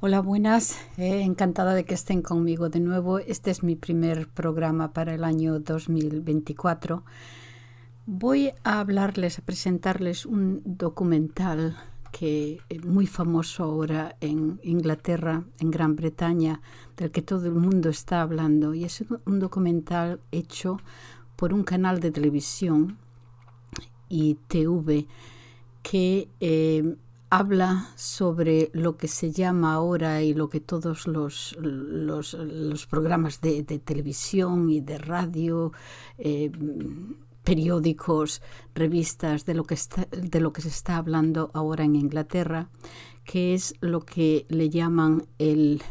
Hola, buenas. Eh, encantada de que estén conmigo de nuevo. Este es mi primer programa para el año 2024. Voy a hablarles, a presentarles un documental que es eh, muy famoso ahora en Inglaterra, en Gran Bretaña, del que todo el mundo está hablando. Y es un documental hecho por un canal de televisión y TV que eh, habla sobre lo que se llama ahora y lo que todos los, los, programas de, televisión y de radio, eh, periódicos, revistas, de lo, que de lo que se está hablando ahora en Inglaterra, que es lo que le llaman el,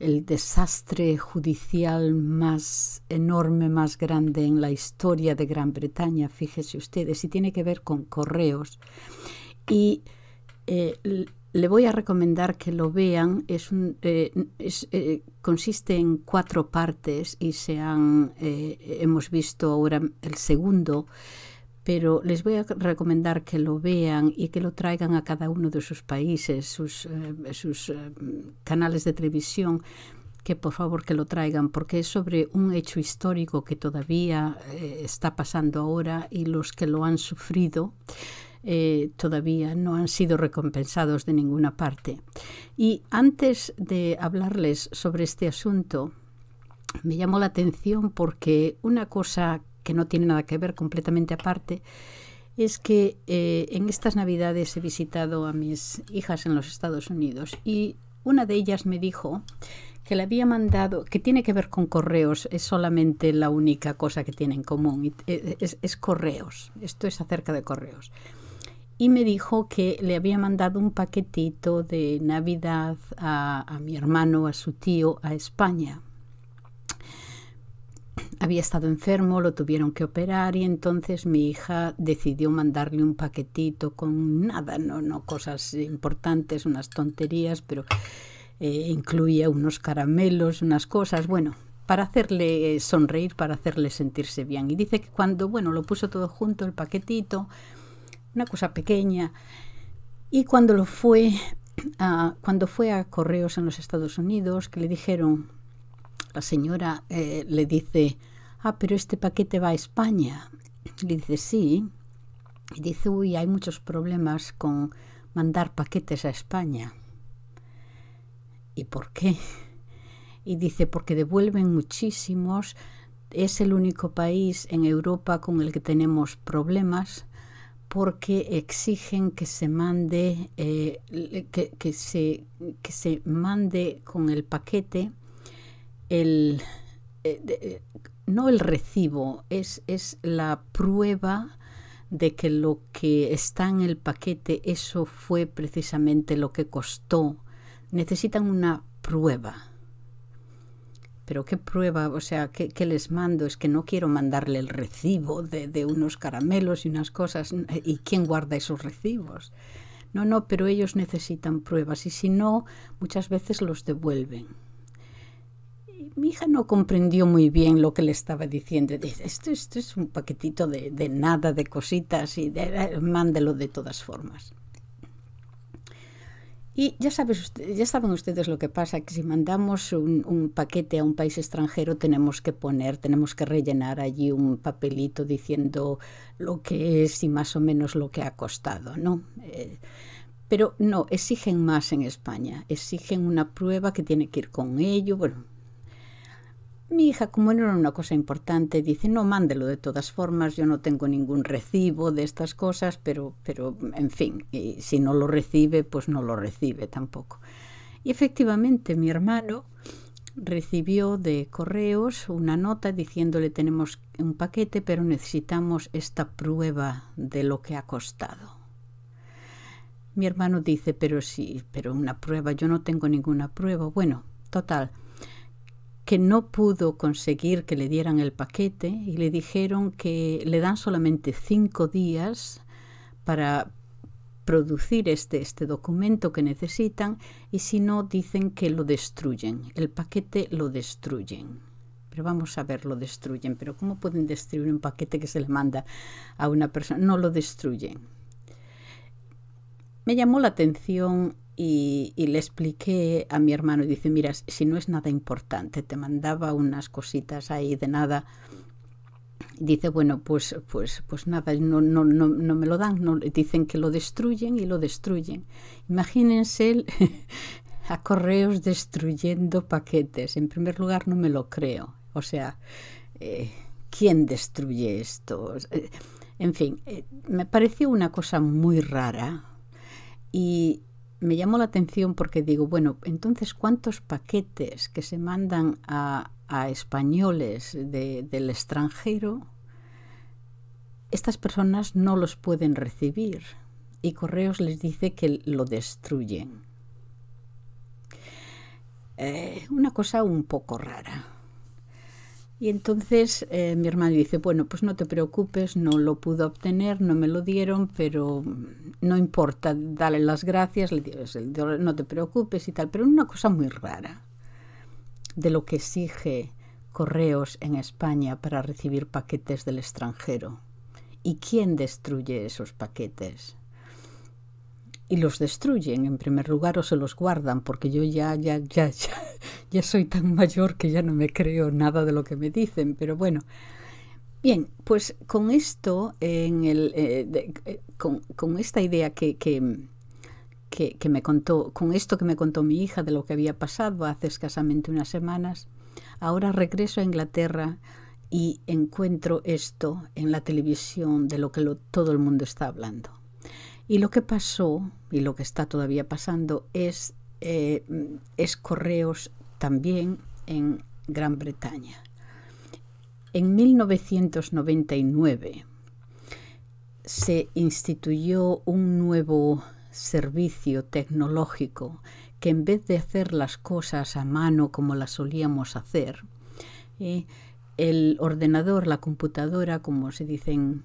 el desastre judicial más enorme, más grande en la historia de Gran Bretaña, fíjese ustedes, y tiene que ver con correos. Y eh, le voy a recomendar que lo vean. Es eh, eh, consiste en cuatro partes y se hemos visto ahora el segundo, pero les voy a recomendar que lo vean y que lo traigan a cada uno de sus países, sus, sus canales de televisión que por favor que lo traigan porque es sobre un hecho histórico que todavía está pasando ahora y los que lo han sufrido eh, todavía no han sido recompensados de ninguna parte. Y antes de hablarles sobre este asunto, me llamó la atención porque una cosa que no tiene nada que ver completamente aparte es que eh, en estas navidades he visitado a mis hijas en los Estados Unidos y una de ellas me dijo que le había mandado, que tiene que ver con correos, es solamente la única cosa que tiene en común, eh, es correos, esto es acerca de correos y me dijo que le había mandado un paquetito de Navidad a, mi hermano, a su tío, a España. Había estado enfermo, lo tuvieron que operar y entonces mi hija decidió mandarle un paquetito con nada, no, no cosas importantes, unas tonterías, pero eh, incluía unos caramelos, unas cosas, bueno, para hacerle sonreír, para hacerle sentirse bien. Y dice que cuando, bueno, lo puso todo junto, el paquetito, una cosa pequeña. Y cuando lo fue a, cuando fue a correos en los Estados Unidos, que le dijeron, la señora eh, le dice, ah, pero este paquete va a España. Le dice, sí. Y dice, uy, hay muchos problemas con mandar paquetes a España. ¿Y por qué? Y dice, porque devuelven muchísimos. Es el único país en Europa con el que tenemos problemas porque exigen que se mande eh, que, se, mande con el paquete eh, eh, no el recibo es la prueba de que lo que está en el paquete eso fue precisamente lo que costó necesitan una prueba pero qué prueba, o sea, ¿qué, les mando? Es que no quiero mandarle el recibo de, unos caramelos y unas cosas. ¿Y quién guarda esos recibos? No, no, pero ellos necesitan pruebas y si no, muchas veces los devuelven mi hija no comprendió muy bien lo que le estaba diciendo. Esto, esto es un paquetito de, nada, de cositas, y de, mándelo de todas formas. Y ya, sabes, ya saben ustedes lo que pasa, que si mandamos un, paquete a un país extranjero tenemos que poner, tenemos que rellenar allí un papelito diciendo lo que es y más o menos lo que ha costado, ¿no? Eh, pero no, exigen más en España, exigen una prueba que tiene que ir con ello, bueno, mi hija, como era una cosa importante, dice, no, mándelo de todas formas, yo no tengo ningún recibo de estas cosas, pero, pero en fin, si no lo recibe, pues no lo recibe tampoco. Y efectivamente, mi hermano recibió de correos una nota diciéndole tenemos un paquete, pero necesitamos esta prueba de lo que ha costado. Mi hermano dice, pero sí, pero una prueba, yo no tengo ninguna prueba. Bueno, total, que no pudo conseguir que le dieran el paquete y le dijeron que le dan solamente cinco días para producir este, este documento que necesitan y si no dicen que lo destruyen, el paquete lo destruyen. Pero vamos a ver, lo destruyen. Pero ¿cómo pueden destruir un paquete que se le manda a una persona? No lo destruyen. Me llamó la atención y, le expliqué a mi hermano, y dice, mira, si no es nada importante, te mandaba unas cositas ahí de nada. Dice, bueno, pues, pues, pues nada, no, no, no, me lo dan, no, dicen que lo destruyen y lo destruyen. Imagínense a correos destruyendo paquetes. En primer lugar, no me lo creo. O sea, eh, ¿quién destruye esto? Eh, en fin, eh, me pareció una cosa muy rara y, me llamó la atención porque digo, bueno, entonces, ¿cuántos paquetes que se mandan a, españoles del extranjero, estas personas no los pueden recibir? Y Correos les dice que lo destruyen. Eh, una cosa un poco rara. Y entonces eh, mi hermano dice, bueno, pues no te preocupes, no lo pudo obtener, no me lo dieron, pero no importa, dale las gracias, le no te preocupes y tal, pero una cosa muy rara de lo que exige correos en España para recibir paquetes del extranjero. ¿Y quién destruye esos paquetes? Y los destruyen en primer lugar o se los guardan, porque yo ya, ya, ya, ya, ya soy tan mayor que ya no me creo nada de lo que me dicen, pero bueno. Bien, pues con esto, en el, eh, eh, con, con, esta idea que, que, que, me contó, con esto que me contó mi hija de lo que había pasado hace escasamente unas semanas, ahora regreso a Inglaterra y encuentro esto en la televisión de lo que lo, todo el mundo está hablando. Y lo que pasó y lo que está todavía pasando es, eh, es correos también en Gran Bretaña. En 1999 se instituyó un nuevo servicio tecnológico que en vez de hacer las cosas a mano como las solíamos hacer, eh, el ordenador, la computadora, como se dice en,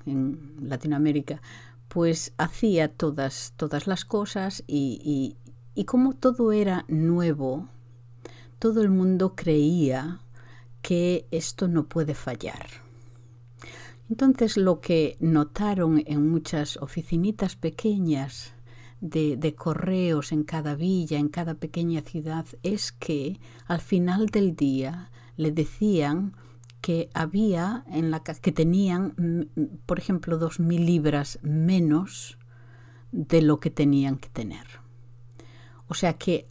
Latinoamérica, pues hacía todas, todas las cosas y como todo era nuevo, todo el mundo creía que esto no puede fallar. Entonces lo que notaron en muchas oficinitas pequeñas de, correos en cada villa, en cada pequeña ciudad, es que al final del día le decían que había en la que tenían, mm, por ejemplo, dos mil libras menos de lo que tenían que tener. O sea que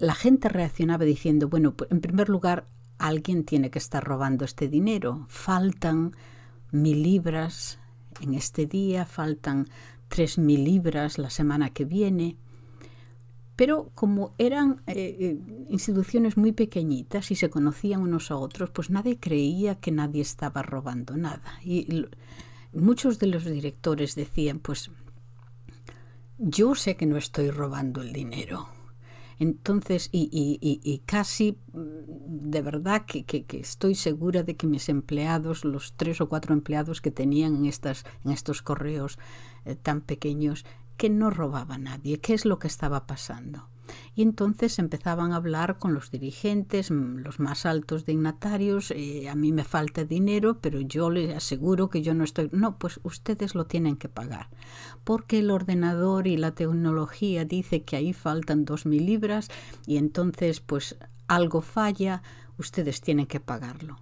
la gente reaccionaba diciendo, bueno, en primer lugar, alguien tiene que estar robando este dinero. Faltan mil libras en este día, faltan tres mil libras la semana que viene. Pero como eran eh, eh, instituciones muy pequeñitas y se conocían unos a otros, pues nadie creía que nadie estaba robando nada. Y muchos de los directores decían, pues yo sé que no estoy robando el dinero entonces, y, y, y, casi mm, de verdad que, que, estoy segura de que mis empleados, los tres o cuatro empleados que tenían en, estas, en estos correos eh, tan pequeños, que no robaba a nadie, qué es lo que estaba pasando y entonces empezaban a hablar con los dirigentes, mm, los más altos dignatarios, eh, a mí me falta dinero, pero yo les aseguro que yo no estoy... No, pues ustedes lo tienen que pagar, porque el ordenador y la tecnología dice que ahí faltan dos mil libras y entonces pues algo falla, ustedes tienen que pagarlo.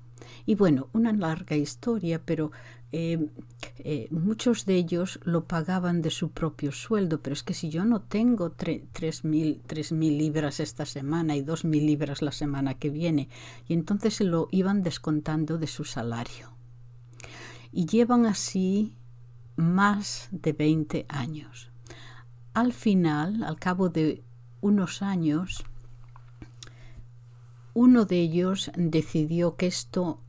Y bueno, una larga historia, pero Em, eh, muchos de ellos lo pagaban de su propio sueldo, pero es que si yo no tengo 3.000 libras esta semana y 2.000 libras la semana que viene, y entonces se lo iban descontando de su salario. Y llevan así más de 20 años. Al final, al cabo de unos años, uno de ellos decidió que esto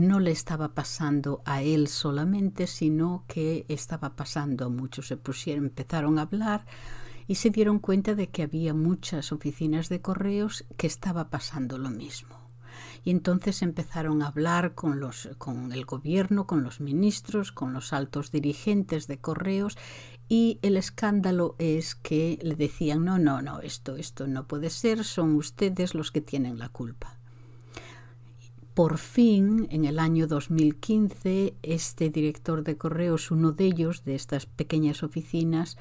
no le estaba pasando a él solamente, sino que estaba pasando a muchos. Se pusieron, empezaron a hablar y se dieron cuenta de que había muchas oficinas de correos que estaba pasando lo mismo. Y entonces empezaron a hablar con, los, con el gobierno, con los ministros, con los altos dirigentes de correos y el escándalo es que le decían, no, no, no, esto, esto no puede ser, son ustedes los que tienen la culpa. Por fin, en el año 2015, este director de correos, uno de ellos, de estas pequeñas oficinas,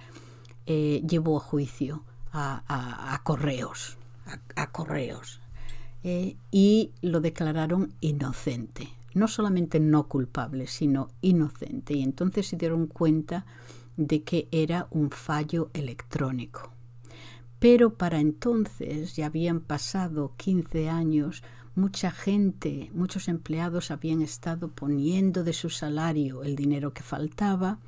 eh, llevó a juicio a, correos, a, correos, eh, y lo declararon inocente. No solamente no culpable, sino inocente. Y entonces se dieron cuenta de que era un fallo electrónico. Pero para entonces ya habían pasado 15 años Mucha gente, muchos empleados habían estado poniendo de su salario el dinero que faltaba,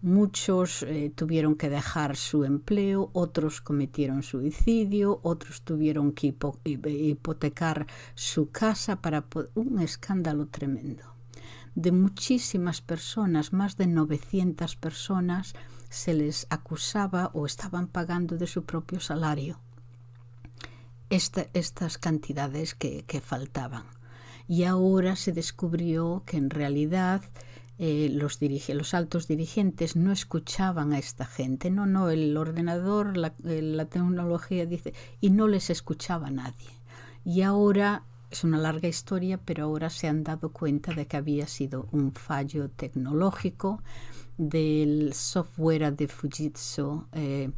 muchos eh, tuvieron que dejar su empleo, otros cometieron suicidio, otros tuvieron que eh, eh, hipotecar su casa para un escándalo tremendo. De muchísimas personas, más de 900 personas, se les acusaba o estaban pagando de su propio salario estas cantidades que, faltaban. Y ahora se descubrió que en realidad eh, los, dirige, los altos dirigentes no escuchaban a esta gente. No, no, el ordenador, la, eh, tecnología dice, y no les escuchaba nadie. Y ahora es una larga historia, pero ahora se han dado cuenta de que había sido un fallo tecnológico del software de Fujitsu eh,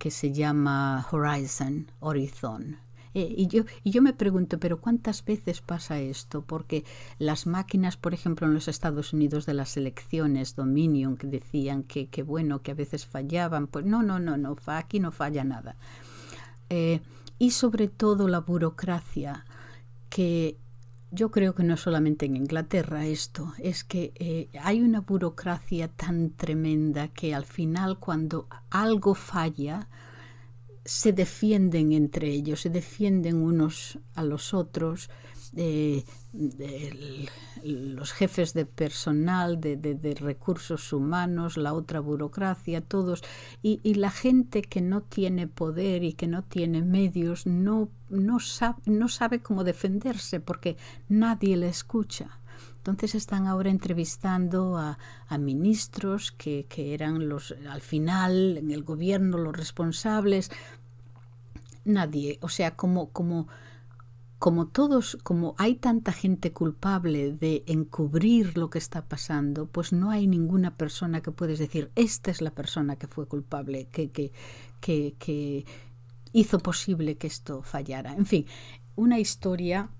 que se llama Horizon, Horizon. Eh, y, yo, y yo me pregunto, pero ¿cuántas veces pasa esto? Porque las máquinas, por ejemplo, en los Estados Unidos de las elecciones, Dominion, que decían que, que bueno, que a veces fallaban, pues no, no, no, no, aquí no falla nada. Eh, y sobre todo la burocracia, que yo creo que no solamente en Inglaterra esto, es que eh, hay una burocracia tan tremenda que al final cuando algo falla, se defienden entre ellos, se defienden unos a los otros de los jefes de personal, de, de, de, recursos humanos, la otra burocracia, todos. Y, y, la gente que no tiene poder y que no tiene medios no, no, sabe, no sabe cómo defenderse porque nadie le escucha. Entonces están ahora entrevistando a, a ministros que, que eran los, al final, en el gobierno, los responsables. Nadie, o sea, como, como como todos, como hay tanta gente culpable de encubrir lo que está pasando, pues no hay ninguna persona que puedes decir, esta es la persona que fue culpable, que, hizo posible que esto fallara. En fin, una historia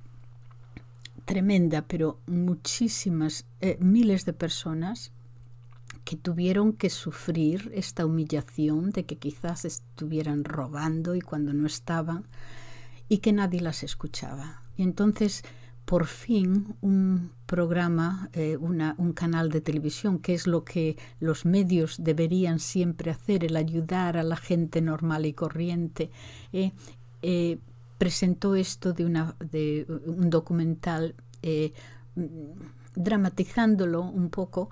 tremenda, pero muchísimas, eh, miles de personas que tuvieron que sufrir esta humillación de que quizás estuvieran robando y cuando no estaban y que nadie las escuchaba. Y entonces, por fin, un programa, eh, un canal de televisión, que es lo que los medios deberían siempre hacer, el ayudar a la gente normal y corriente, eh, eh, presentó esto de, una, de un documental. dramatizándolo un poco,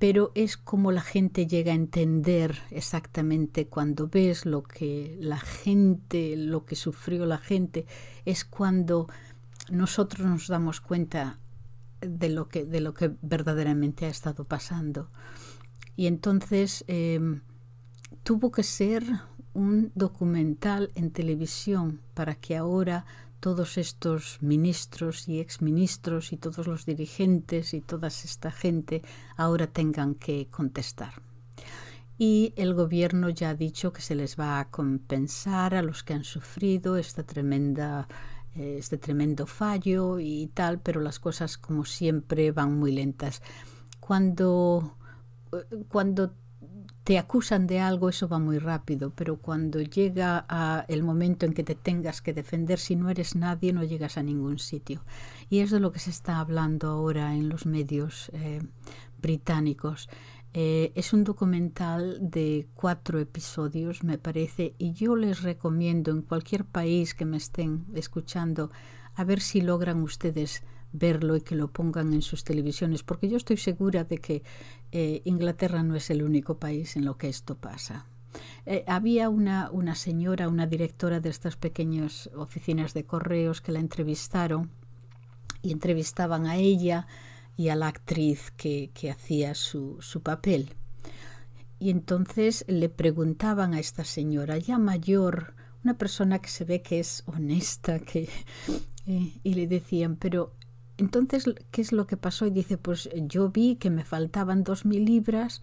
pero es como la gente llega a entender exactamente cuando ves lo que la gente, lo que sufrió la gente, es cuando nosotros nos damos cuenta de lo que, de lo que verdaderamente ha estado pasando. Y entonces em, tuvo que ser un documental en televisión para que ahora todos estos ministros y exministros y todos los dirigentes y toda esta gente ahora tengan que contestar. Y el gobierno ya ha dicho que se les va a compensar a los que han sufrido esta tremenda eh, este tremendo fallo y tal, pero las cosas como siempre van muy lentas. Cuando, eh, cuando te acusan de algo, eso va muy rápido, pero cuando llega a el momento en que te tengas que defender, si no eres nadie, no llegas a ningún sitio. Y es de lo que se está hablando ahora en los medios eh, británicos. Eh, es un documental de cuatro episodios, me parece, y yo les recomiendo en cualquier país que me estén escuchando a ver si logran ustedes verlo y que lo pongan en sus televisiones, porque yo estoy segura de que eh, Inglaterra no es el único país en lo que esto pasa. Eh, había una, una señora, una directora de estas pequeñas oficinas de correos que la entrevistaron y entrevistaban a ella, y a la actriz que, hacía su, papel. Y entonces le preguntaban a esta señora, ya mayor, una persona que se ve que es honesta, que, eh, y le decían, pero entonces, ¿qué es lo que pasó? Y dice, pues yo vi que me faltaban dos mil libras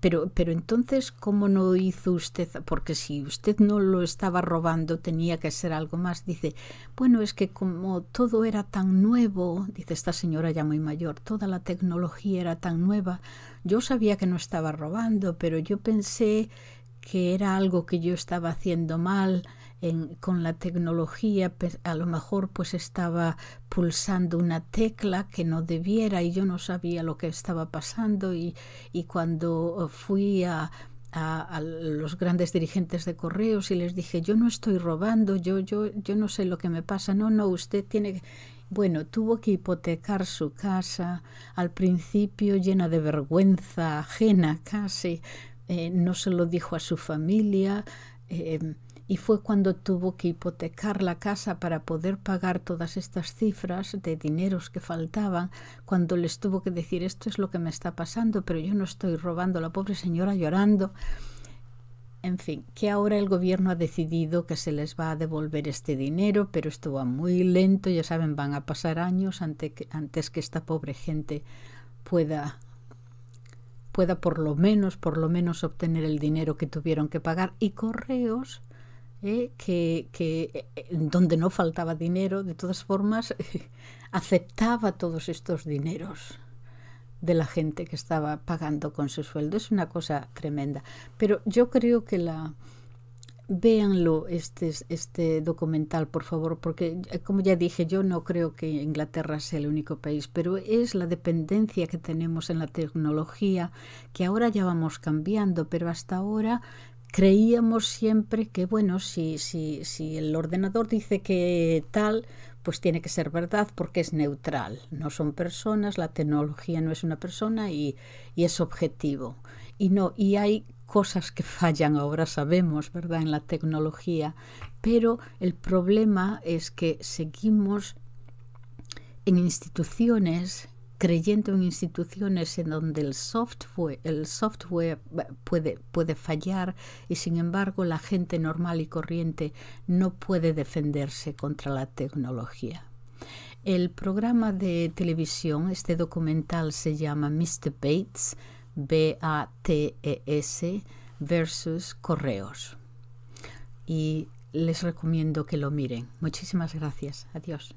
pero, pero entonces, ¿cómo no hizo usted? Porque si usted no lo estaba robando, tenía que ser algo más. Dice, bueno, es que como todo era tan nuevo, dice esta señora ya muy mayor, toda la tecnología era tan nueva, yo sabía que no estaba robando, pero yo pensé que era algo que yo estaba haciendo mal con la tecnología, pues, a lo mejor pues estaba pulsando una tecla que no debiera y yo no sabía lo que estaba pasando y, cuando uh, fui a, a, los grandes dirigentes de correos y les dije, yo no estoy robando, yo, yo, yo no sé lo que me pasa, no, no, usted tiene que... Bueno, tuvo que hipotecar su casa, al principio llena de vergüenza ajena casi, eh, no se lo dijo a su familia, em, y fue cuando tuvo que hipotecar la casa para poder pagar todas estas cifras de dineros que faltaban, cuando les tuvo que decir esto es lo que me está pasando, pero yo no estoy robando, la pobre señora llorando. En fin, que ahora el gobierno ha decidido que se les va a devolver este dinero, pero esto va muy lento, ya saben, van a pasar años que, antes que esta pobre gente pueda pueda por lo menos, por lo menos obtener el dinero que tuvieron que pagar y correos ¿eh? que, eh, donde no faltaba dinero, de todas formas, aceptaba todos estos dineros de la gente que estaba pagando con su sueldo. Es una cosa tremenda. Pero yo creo que la... Véanlo este, este documental, por favor, porque eh, como ya dije, yo no creo que Inglaterra sea el único país, pero es la dependencia que tenemos en la tecnología, que ahora ya vamos cambiando, pero hasta ahora creíamos siempre que, bueno, si, si, si el ordenador dice que tal, pues tiene que ser verdad porque es neutral. No son personas, la tecnología no es una persona y, y es objetivo. Y no, y hay cosas que fallan, ahora sabemos, ¿verdad?, en la tecnología, pero el problema es que seguimos en instituciones creyendo en instituciones en donde el software, el software puede, puede fallar y sin embargo la gente normal y corriente no puede defenderse contra la tecnología. El programa de televisión, este documental se llama Mr. Bates, B-A-T-E-S, versus Correos. Y les recomiendo que lo miren. Muchísimas gracias. Adiós.